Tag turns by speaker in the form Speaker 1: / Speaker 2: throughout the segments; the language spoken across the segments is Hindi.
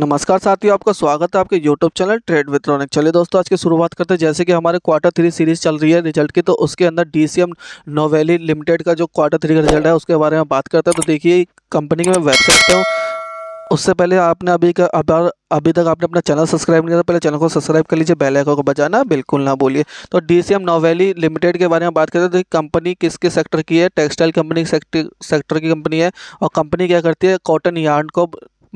Speaker 1: नमस्कार साथियों आपका स्वागत है आपके यूट्यूब चैनल ट्रेड वितरण चलिए दोस्तों आज की शुरुआत करते हैं जैसे कि हमारे क्वार्टर थ्री सीरीज चल रही है रिजल्ट की तो उसके अंदर एम नोवेली लिमिटेड का जो क्वार्टर थ्री का रिजल्ट है उसके बारे में बात करते हैं तो देखिए कंपनी की मैं वेबसाइट पर हूँ उससे पहले आपने अभी का अब अभी तक आपने अपना चैनल सब्सक्राइब नहीं किया तो पहले चैनल को सब्सक्राइब कर लीजिए बेल आइकन को बजाना बिल्कुल ना बोलिए तो डीसीएम नोवेली लिमिटेड के बारे में बात करते हैं तो कंपनी किसके सेक्टर की है टेक्सटाइल कंपनी सेक्टर सेक्टर की कंपनी है और कंपनी क्या करती है कॉटन यार्ड को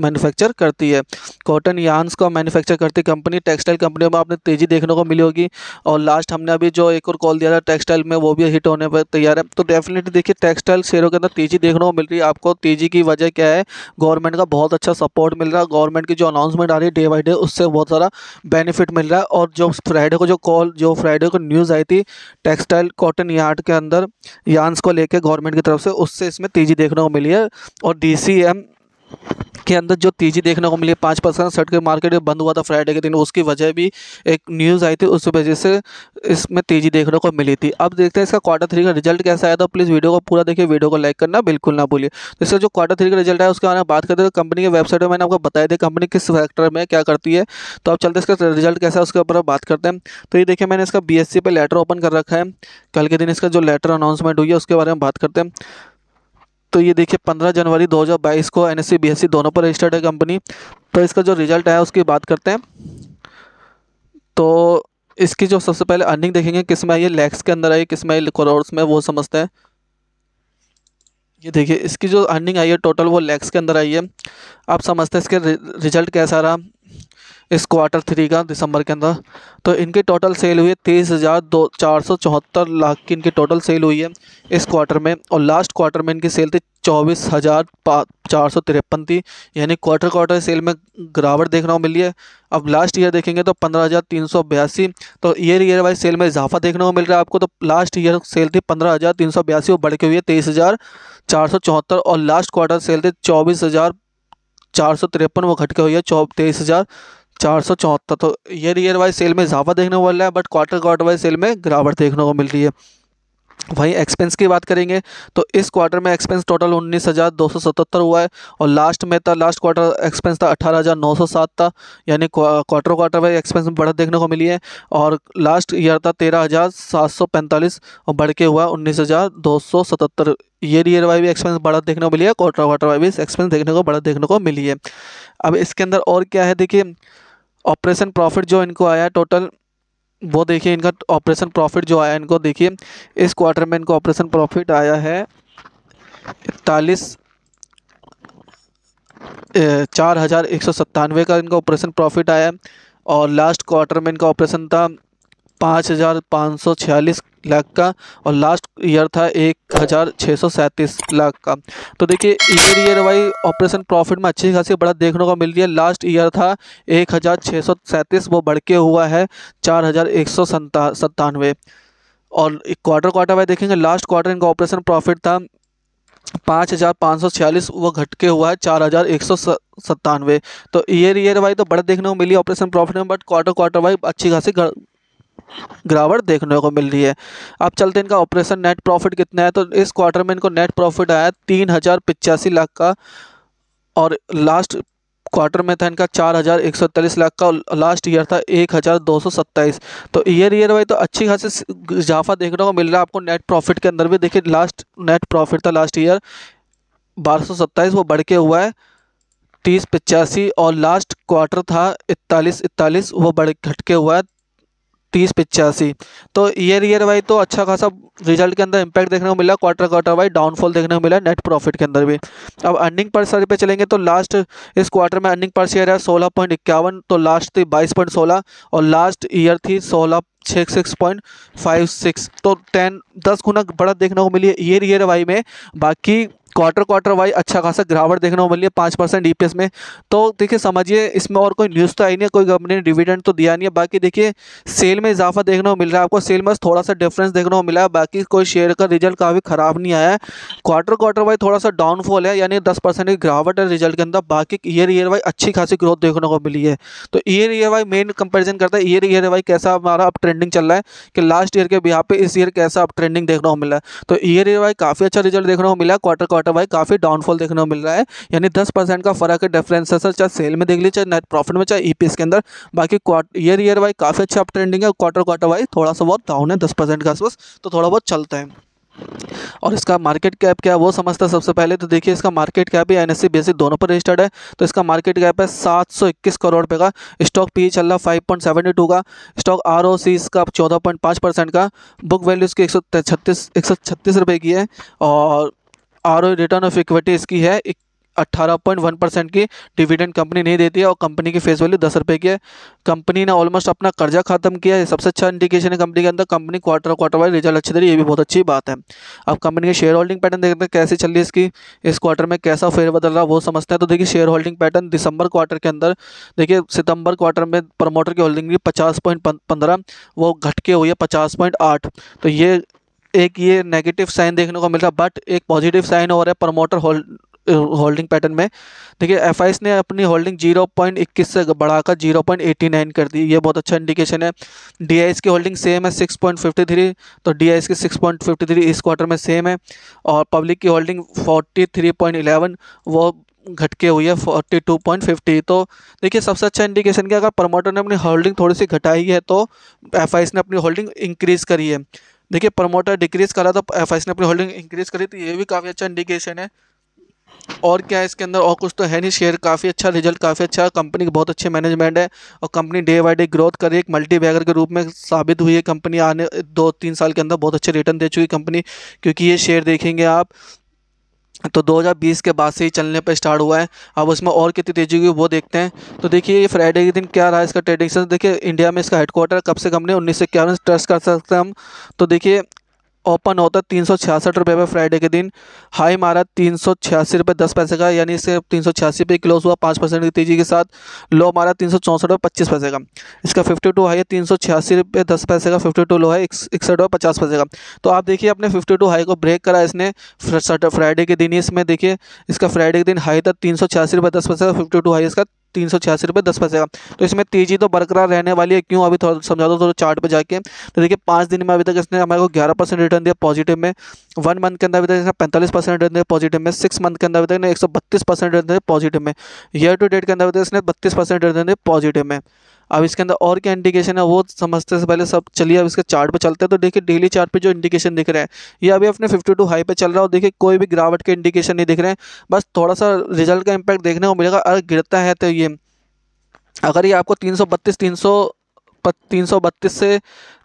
Speaker 1: मैन्युफैक्चर करती है कॉटन यान्स का मैन्युफैक्चर करती कंपनी टेक्सटाइल कंपनियों में आपने तेज़ी देखने को मिली होगी और लास्ट हमने अभी जो एक और कॉल दिया था टेक्सटाइल में वो भी हिट होने पर तैयार है तो डेफिनेटली देखिए टेक्सटाइल शेयरों के अंदर तेज़ी देखने को मिल रही है आपको तेज़ी की वजह क्या है गवर्नमेंट का बहुत अच्छा सपोर्ट मिल रहा है गवर्नमेंट की जो अनाउंसमेंट आ रही है डे बाई डे उससे बहुत सारा बेनिफिट मिल रहा है और जो फ्राइडे को जो कॉल जो फ्राइडे को न्यूज़ आई थी टेक्सटाइल कॉटन यार्ड के अंदर यान्स को लेकर गवर्नमेंट की तरफ से उससे इसमें तेज़ी देखने को मिली है और डी के अंदर जो तेज़ी देखने को मिली पाँच परसेंट सट के मार्केट बंद हुआ था फ्राइडे के दिन उसकी वजह भी एक न्यूज़ आई थी उस वजह से इसमें तेज़ी देखने को मिली थी अब देखते हैं इसका क्वार्टर थ्री का रिजल्ट कैसा आया था प्लीज़ वीडियो को पूरा देखिए वीडियो को लाइक करना बिल्कुल ना भूलिए तो इसका जो क्वार्टर थ्री का रिजल्ट है उसके बारे में बात करते हैं तो कंपनी के वेबसाइट पर मैंने आपको बताया था कंपनी किस सेक्टर में क्या करती है तो अब चलते इसका रिजल्ट कैसा है उसके ऊपर बात करते हैं तो ये देखिए मैंने इसका बी एस पर लेटर ओपन कर रखा है कल के दिन इसका जो लेटर अनाउंसमेंट हुई है उसके बारे में बात करते हैं तो ये देखिए 15 जनवरी 2022 को एन एस सी दोनों पर रजिस्टर्ड है कंपनी तो इसका जो रिजल्ट आया उसकी बात करते हैं तो इसकी जो सबसे पहले अर्निंग देखेंगे किस में आई है लैक्स के अंदर आई किस में आई करोड़्स में वो समझते हैं ये देखिए इसकी जो अर्निंग आई है टोटल वो लैक्स के अंदर आई है आप समझते हैं इसके रिजल्ट कैसा रहा इस क्वार्टर थ्री का दिसंबर के अंदर तो इनकी टोटल सेल हुई है तेईस हज़ार दो चार सौ चौहत्तर लाख की इनकी टोटल सेल हुई है इस क्वार्टर में और लास्ट क्वार्टर में इनकी सेल थी चौबीस हज़ार चार सौ तिरपन थी यानी क्वार्टर क्वार्टर सेल में गिरावट देखने को मिली है अब लास्ट ईयर देखेंगे तो पंद्रह हज़ार तीन सौ बयासी तो ईयर ईयर वाइज सेल में इजाफा देखने को मिल रहा है आपको तो लास्ट ईयर सेल थी पंद्रह हज़ार तीन सौ बयासी वो बढ़ के हुई है तेईस हज़ार चार सौ चौहत्तर और लास्ट क्वार्टर सेल थे चौबीस हज़ार चार सौ तिरपन वो घट के हुई है चौ तेईस हज़ार चार सौ चौहत्तर तो ईयर ईयर वाइज सेल में इजाफा देखने को मिल रहा है but quarter quarter wise sale में गिरावट देखने को मिल रही है वहीं एक्सपेंस की बात करेंगे तो इस क्वार्टर में एक्सपेंस टोटल उन्नीस हज़ार दो सौ सतहत्तर हुआ है और लास्ट में था लास्ट क्वार्टर एक्सपेंस था अठारह हज़ार नौ सौ सात था यानी क्वार्टर क्वार्टर में एक्सपेंस में बढ़त देखने को मिली है और लास्ट ईयर था तेरह हज़ार सात सौ पैंतालीस और बढ़ के हुआ उन्नीस हज़ार दो सौ सतहत्तर ईयर ईयर वाई भी एक्सपेंस बढ़त देखने को मिली है क्वार्टर क्वार्टर वाई भी एक्सपेंस देखने को बढ़त देखने को मिली है अब इसके अंदर और क्या है देखिए ऑपरेशन प्रॉफिट जो इनको आया टोटल वो देखिए इनका ऑपरेशन प्रॉफिट जो आया इनको देखिए इस क्वार्टर में इनको ऑपरेशन प्रॉफिट आया है इकतालीस चार हज़ार एक सौ सत्तानवे का इनका ऑपरेशन प्रॉफिट आया और लास्ट क्वार्टर में इनका ऑपरेशन था पाँच हज़ार पाँच सौ छियालीस लाख का और लास्ट ईयर था एक हज़ार छः सौ सैंतीस लाख का तो देखिए year year Y operation profit में अच्छी खासी बढ़त देखने को मिल रही है लास्ट ईयर था एक हज़ार छः सौ सैंतीस वो बढ़ के हुआ है चार हज़ार एक सौ सत्ता सत्तानवे और क्वार्टर क्वार्टर वाई देखेंगे लास्ट क्वार्टर इनका ऑपरेशन प्रॉफिट था पाँच हज़ार पाँच सौ छियालीस वो घट के हुआ है चार हज़ार एक सौ सत्तानवे तो ईयर ईयर वाई तो बढ़त देखने को मिली ऑपरेशन प्रॉफिट में बट क्वार्टर क्वार्टर वाई अच्छी खासी गिरावट देखने को मिल रही है अब चलते इनका ऑपरेशन नेट प्रॉफिट कितना है तो इस क्वार्टर में इनको नेट प्रॉफिट आया तीन हज़ार पिचासी लाख का और लास्ट क्वार्टर में था इनका चार हज़ार एक सौ तेईस लाख का लास्ट ईयर था एक हज़ार दो सौ सत्ताईस तो ईयर ईयर वाइज तो अच्छी खासी इजाफा देखने को मिल रहा है आपको नेट प्रॉफिट के अंदर भी देखिए लास्ट नेट प्रॉफिट था लास्ट ईयर बारह सौ सत्ताईस वो बढ़ के हुआ है तीस पचासी और लास्ट क्वार्टर था इकतालीस इकतालीस वो बढ़ घटके हुआ है तीस पिचासी तो ईयर ईयर वाइज तो अच्छा खासा रिजल्ट के अंदर इम्पैक्ट देखने को मिला क्वार्टर क्वार्टर वाइज डाउनफॉल देखने को मिला नेट प्रॉफिट के अंदर भी अब अर्निंग पर शेयर पे चलेंगे तो लास्ट इस क्वार्टर में अर्निंग पर शेयर है सोलह पॉइंट इक्यावन तो लास्ट थी बाईस पॉइंट सोलह और लास्ट ईयर थी सोलह छः सिक्स पॉइंट फाइव सिक्स तो टेन दस गुना बढ़त देखने को मिली ईयर ईयर वाई में बाकी क्वार्टर क्वार्टर वाइज अच्छा खासा गिरावट देखने को मिली है पाँच परसेंट ई e में तो देखिए समझिए इसमें और कोई न्यूज़ तो आई नहीं है कोई कंपनी ने डिविडेंड तो दिया नहीं है बाकी देखिए सेल में इजाफा देखने को मिल रहा है आपको सेल में थोड़ा सा डिफरेंस देखने को मिला है बाकी कोई शेयर का रिजल्ट काफ़ी ख़राब नहीं आया है क्वार्टर क्वार्टर वाइज थोड़ा सा डाउनफॉल है यानी दस परसेंट की गिरावट है रिजल्ट के अंदर बाकी ईयर ईयर वाइज अच्छी खासी ग्रोथ देखने को मिली है तो year year wise main comparison करता है ईयर ईयर वाइज कैसा हमारा अब ट्रेंडिंग चल रहा है कि लास्ट ईयर के बिहार पे इस ईयर कैसा अब ट्रेंडिंग देखने को मिला तो ईयर ईयर वाइज काफ़ी अच्छा रिजल्ट देखने को मिला क्वार्टर क्वार्टर क्वार्टर वाइज काफ़ी डाउनफॉल देखने को मिल रहा है यानी दस परसेंट का फर्क है डिफरेंस है सर चाहे सेल में देख लीजिए चाहे नेट प्रॉफिट में चाहे ईपीएस e के अंदर बाकी ईयर ईयर वाइज काफ़ी अच्छा अप ट्रेंडिंग है क्वार्टर क्वार्टर वाइज थोड़ा सा बहुत डाउन है दस परसेंट का आसपास तो थोड़ा बहुत चलता है और इसका मार्केट कैप क्या है वो समझता है सबसे पहले तो देखिए इसका मार्केट कैप ही एन एस बेसिक दोनों पर रजिस्टर्ड है तो इसका मार्केट कैप है 721 करोड़ रुपये का स्टॉक पी e चल रहा फाइव पॉइंट सेवेंटी टू का स्टॉक आर ओ सी इसका चौदह पॉइंट पाँच परसेंट का बुक वैल्यू इसकी एक सौ छत्तीस एक सौ छत्तीस रुपये की है और आर रिटर्न ऑफ इक्विटी इसकी है अट्ठारह पॉइंट वन परसेंट की डिविडेंड कंपनी नहीं देती है और कंपनी की फेस वैल्यू दस रुपये की है कंपनी ने ऑलमोस्ट अपना कर्जा खत्म किया है सबसे अच्छा इंडिकेशन है कंपनी के अंदर company quarter quarter wise result अच्छे दे रही है ये भी बहुत अच्छी बात है अब कंपनी के शेयर होल्डिंग पैटर्न देखते हैं कैसे चल रही है इसकी इस क्वार्टर में कैसा फेयर बदल रहा है वो समझते हैं तो देखिए शेयर होल्डिंग पैटर्न दिसंबर क्वार्टर के अंदर देखिए सितंबर क्वार्टर में प्रमोटर की होल्डिंग भी पचास पॉइंट पंद्रह वो घट के हुई है पचास पॉइंट आठ तो ये एक ये नेगेटिव साइन देखने को मिल रहा बट एक पॉजिटिव साइन हो रहा है प्रमोटर होल्ड होल्डिंग पैटर्न में देखिए एफ ने अपनी होल्डिंग 0.21 से बढ़ाकर 0.89 कर दी ये बहुत अच्छा इंडिकेशन है डी की होल्डिंग सेम है 6.53 तो डी की 6.53 इस क्वार्टर में सेम है और पब्लिक की होल्डिंग 43.11 वो घट के हुई है 42.50 तो देखिए सबसे अच्छा इंडिकेशन क्या अगर प्रमोटर ने अपनी होल्डिंग थोड़ी सी घटाई है तो एफ ने अपनी होल्डिंग इंक्रीज़ करी है देखिए प्रमोटर डिक्रीज करा तो एफ ने अपनी होल्डिंग इंक्रीज करी तो ये भी काफ़ी अच्छा इंडिकेशन है और क्या है इसके अंदर और कुछ तो है नहीं शेयर काफ़ी अच्छा रिजल्ट काफ़ी अच्छा कंपनी की बहुत अच्छे मैनेजमेंट है और company day by day growth कर रही है एक मल्टी बैगर के रूप में साबित हुई है कंपनी आने दो तीन साल के अंदर बहुत अच्छे रिटर्न दे चुकी कंपनी क्योंकि ये शेयर देखेंगे आप तो 2020 के बाद से ही चलने पर स्टार्ट हुआ है अब उसमें और कितनी तेज़ी हुई वो देखते हैं तो देखिए ये फ्राइडे के दिन क्या रहा इसका ट्रेडिंग देखिए इंडिया में इसका हेडक्वार्टर कब से हमने उन्नीस सौ इक्यावन ट्रस्ट कर सकते हैं हम तो देखिए ओपन होता है तीन सौ छियासठ रुपये पर फ्राइडे के दिन हाई मारा तीन सौ छियासी रुपये दस पैसे का यानी इसके तीन सौ छियासी रुपये क्लोज हुआ पाँच परसेंट की तेज़ी के साथ लो मारा तीन सौ चौंसठ रुपये पच्चीस पैसे का इसका फिफ्टी टू हाई है तीन सौ छियासी रुपये दस पैसे का फिफ्टी टू लो है इकसठ रुपये पचास पैसे का तो आप देखिए अपने फिफ्टी टू हाई को ब्रेक करा इसने फ्राइडे के दिन ही इसमें देखिए इसका फ्राइडे के दिन हाई था तीन सौ छियासी रुपये दस पैसे का फिफ्टी टू हाई इसका तीन सौ छियासी रुपये दस पैसे का तो इसमें तेजी तो बरकरार रहने वाली है क्यों अभी थोड़ा समझा दो थोड़ा चार्ट पे जाके तो देखिए पाँच दिन में अभी तक इसने हमारे को ग्यारह परसेंट रिटर्न दिया पॉजिटिव में वन मंथ के अंदर अभी तक इसने पैंतालीस परसेंट रिटर्न दिया पॉजिटिव में सिक्स मंथ के अंदर अभी तक ने एक सौ बत्तीस परसेंट रिटर्न दिया पॉजिटिव में ईयर टू डेट के अंदर अभी तक इसने बत्तीस परसेंट रिटर्न दिया पॉजिटिव में अब इसके अंदर और क्या इंडिकेशन है वो समझते से पहले सब चलिए अब इसके चार्ट पे चलते हैं तो देखिए डेली चार्ट पे जो इंडिकेशन दिख रहे हैं ये अभी अपने 52 हाई पे चल रहा है और देखिए कोई भी गिरावट के इंडिकेशन नहीं दिख रहे हैं बस थोड़ा सा रिजल्ट का इम्पैक्ट देखने को मिलेगा अगर गिरता है तो ये अगर ये आपको तीन सौ बत्तीस तीन सौ तीन सौ बत्तीस से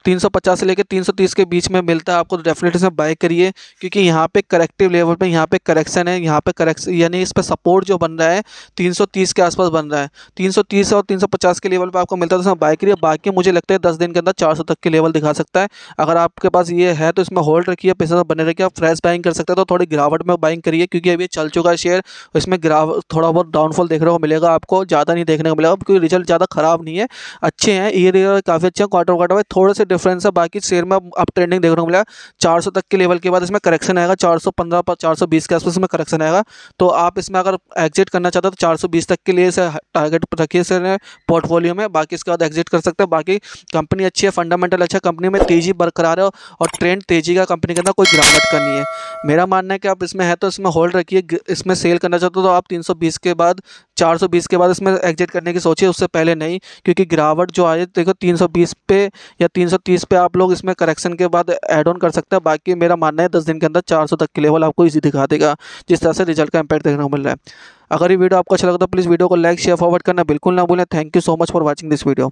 Speaker 1: 350 से लेकर 330 के बीच में मिलता है आपको डेफिनेटली तो इसमें बाय करिए क्योंकि यहाँ पे करेक्टिव लेवल पे यहाँ पे करेक्शन है यहाँ पे करेक्शन यानी इस पर सपोर्ट जो बन रहा है 330 के आसपास बन रहा है 330 और 350 के लेवल पे आपको मिलता है तो इसमें बाय करिए बाकी मुझे लगता है दस दिन के अंदर चार तक के लेवल दिखा सकता है अगर आपके पास ये है तो इसमें होल्ड रखिए पैसा तो बने रखिए आप फ्रेश बाइंग कर सकते हैं तो थोड़ी गिरावट में बाइंग करिए क्योंकि अभी चल चुका है शेयर इसमें गिरावट थोड़ा बहुत डाउनफॉल देखने को मिलेगा आपको ज़्यादा नहीं देखने को मिलेगा क्योंकि रिजल्ट ज़्यादा खराब नहीं है अच्छे हैं ये काफ़ी अच्छे हैं क्वार्टर क्वार्टर थोड़े से डिफरेंस है बाकी शेयर में अब ट्रेंडिंग देखने को मिला चार तक के लेवल के बाद इसमें करेक्शन आएगा चार सौ पंद्रह पर चार सौ बीस के आसपास इसमें करेक्शन आएगा तो आप इसमें अगर एग्जिट करना चाहते हो तो चार सौ बीस तक के लिए टारगेट रखिए शेयर पोर्टफोलियो में बाकी इसके बाद एग्जिट कर सकते हैं बाकी कंपनी अच्छी है फंडामेंटल अच्छा कंपनी में तेज़ी बरकरार है और ट्रेंड तेज़ी का कंपनी के अंदर कोई गिरावट करनी है मेरा मानना है कि आप इसमें है तो इसमें होल्ड रखिए इसमें सेल करना चाहते हो तो आप तीन के बाद 420 के बाद इसमें एग्जिट करने की सोचिए उससे पहले नहीं क्योंकि गिरावट जो आए देखो 320 पे या 330 पे आप लोग इसमें करेक्शन के बाद एड ऑन कर सकते हैं बाकी मेरा मानना है दस दिन के अंदर 400 तक के लेवल आपको इजी दिखा देगा जिस तरह से रिजल्ट का इंपैक्ट देखने को मिल रहा है अगर ये वीडियो आपको अच्छा लगता तो प्लीज़ वीडियो को लाइक शेयर फॉरवर्ड करना बिल्कुल ना भूलें thank you so much for watching this video